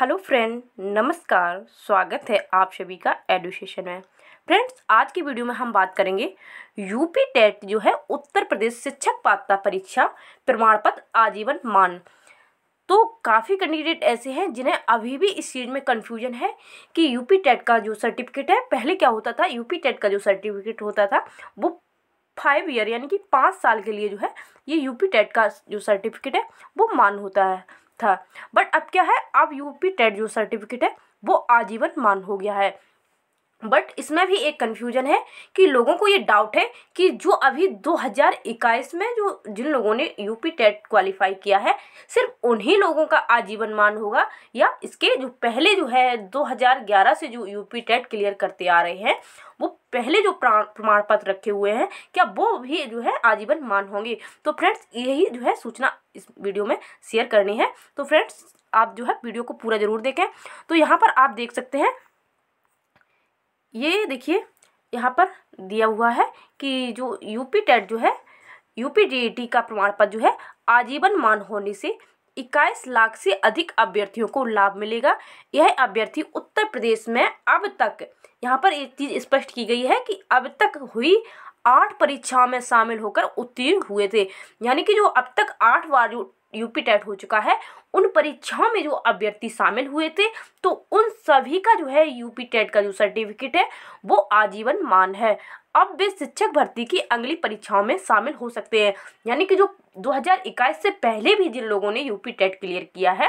hello friend नमस्कार स्वागत है आप सभी का एडुकेशन में फ्रेंड्स आज की वीडियो में हम बात करेंगे यूपी टेट जो है उत्तर प्रदेश शिक्षक पात्रता परीक्षा प्रमाण पत्र आजीवन मान तो काफ़ी कैंडिडेट ऐसे हैं जिन्हें अभी भी इस चीज़ में कन्फ्यूजन है कि यूपी टेट का जो सर्टिफिकेट है पहले क्या होता था यूपी टेट का जो सर्टिफिकेट होता था वो फाइव ईयर यानी कि पाँच साल के लिए जो है ये यूपी टेट का जो सर्टिफिकेट है वो मान होता है था बट अब क्या है अब यूपी टेट जो सर्टिफिकेट है वो आजीवन मान हो गया है बट इसमें भी एक कन्फ्यूजन है कि लोगों को ये डाउट है कि जो अभी इक्कीस में जो जिन लोगों ने यूपी टेट क्वालिफाई किया है सिर्फ उन्हीं लोगों का आजीवन मान होगा या इसके जो पहले जो है 2011 से जो यूपी टेट क्लियर करते आ रहे हैं वो पहले जो प्रमाण पत्र रखे हुए हैं क्या वो भी जो है आजीवन मान होंगे तो फ्रेंड्स यही जो है सूचना इस वीडियो में शेयर करनी है तो फ्रेंड्स आप जो है वीडियो को पूरा जरूर देखें तो यहाँ पर आप देख सकते हैं ये देखिए यहाँ पर दिया हुआ है कि जो यूपी टेट जो है यूपी जी का प्रमाण पत्र जो है आजीवन मान होने से इक्कीस लाख से अधिक अभ्यर्थियों को लाभ मिलेगा यह अभ्यर्थी उत्तर प्रदेश में अब तक यहाँ पर एक चीज स्पष्ट की गई है कि अब तक हुई आठ परीक्षाओं में शामिल होकर उत्तीर्ण हुए थे यानी कि जो अब तक आठ बार जो यूपी टेट हो चुका है उन परीक्षाओं में जो अभ्यर्थी शामिल हुए थे तो उन सभी का जो है यूपी टेट का जो सर्टिफिकेट है वो आजीवन मान है अब वे शिक्षक भर्ती की अगली परीक्षाओं में शामिल हो सकते हैं यानी कि जो 2021 से पहले भी जिन लोगों ने यूपी टेट क्लियर किया है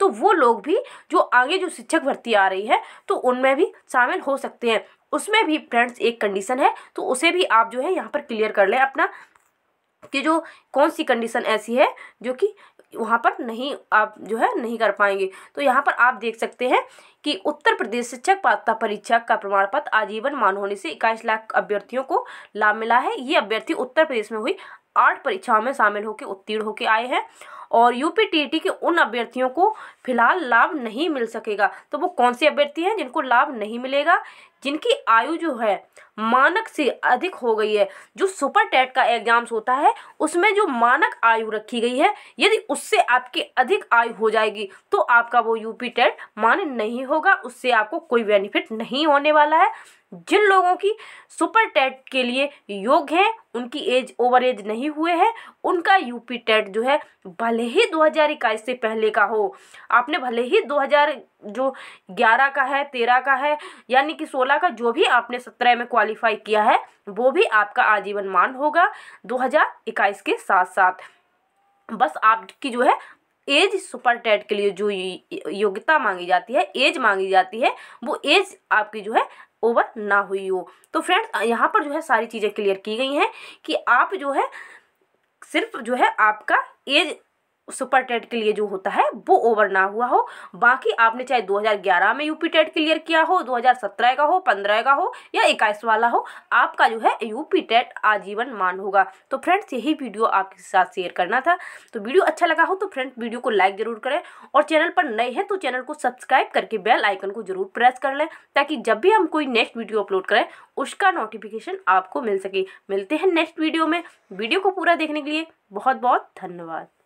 तो वो लोग भी जो आगे जो शिक्षक भर्ती आ रही है तो उनमें भी शामिल हो सकते हैं उसमें भी फ्रेंड्स एक कंडीशन है तो उसे भी आप जो है यहाँ पर क्लियर कर लें अपना कि जो कौन सी कंडीशन ऐसी है जो कि वहाँ पर नहीं आप जो है नहीं कर पाएंगे तो यहाँ पर आप देख सकते हैं कि उत्तर प्रदेश शिक्षक पात्रता परीक्षा का प्रमाण पत्र आजीवन मान होने से इक्कीस लाख अभ्यर्थियों को लाभ मिला है ये अभ्यर्थी उत्तर प्रदेश में हुई आठ परीक्षाओं में शामिल होकर उत्तीर्ण होकर आए हैं और यूपीटीटी के उन अभ्यर्थियों को फिलहाल लाभ नहीं मिल सकेगा तो वो कौन से अभ्यर्थी हैं जिनको लाभ नहीं मिलेगा जिनकी आयु जो है मानक से अधिक हो गई है जो सुपर टेट का एग्जाम्स होता है उसमें जो मानक आयु रखी गई है यदि उससे आपकी अधिक आयु हो जाएगी तो आपका वो यूपी टेट मान्य नहीं होगा उससे आपको कोई बेनिफिट नहीं होने वाला है जिन लोगों की सुपर टेट के लिए योग्य है उनकी एज ओवर एज नहीं हुए हैं उनका यूपी टेट जो है भले ही इक्कीस से पहले का हो आपने भले ही 2000 जो 11 का है 13 का है यानी कि 16 का जो भी आपने 17 में क्वालिफाई किया है वो भी आपका आजीवन मान होगा 2021 के साथ साथ बस आपकी जो है एज सुपर टेट के लिए जो योग्यता मांगी जाती है एज मांगी जाती है वो एज आपकी जो है ओवर ना हुई हो तो फ्रेंड्स यहाँ पर जो है सारी चीज़ें क्लियर की गई हैं कि आप जो है सिर्फ जो है आपका एज सुपर टेट के लिए जो होता है वो ओवर ना हुआ हो बाकी आपने चाहे 2011 में यूपी टेट क्लियर किया हो 2017 का हो 15 का हो या इक्कीस वाला हो आपका जो है यूपी टेट आजीवन मान होगा तो फ्रेंड्स यही वीडियो आपके साथ शेयर करना था तो वीडियो अच्छा लगा हो तो फ्रेंड्स वीडियो को लाइक ज़रूर करें और चैनल पर नए हैं तो चैनल को सब्सक्राइब करके बेल आइकन को जरूर प्रेस कर लें ताकि जब भी हम कोई नेक्स्ट वीडियो अपलोड करें उसका नोटिफिकेशन आपको मिल सके मिलते हैं नेक्स्ट वीडियो में वीडियो को पूरा देखने के लिए बहुत बहुत धन्यवाद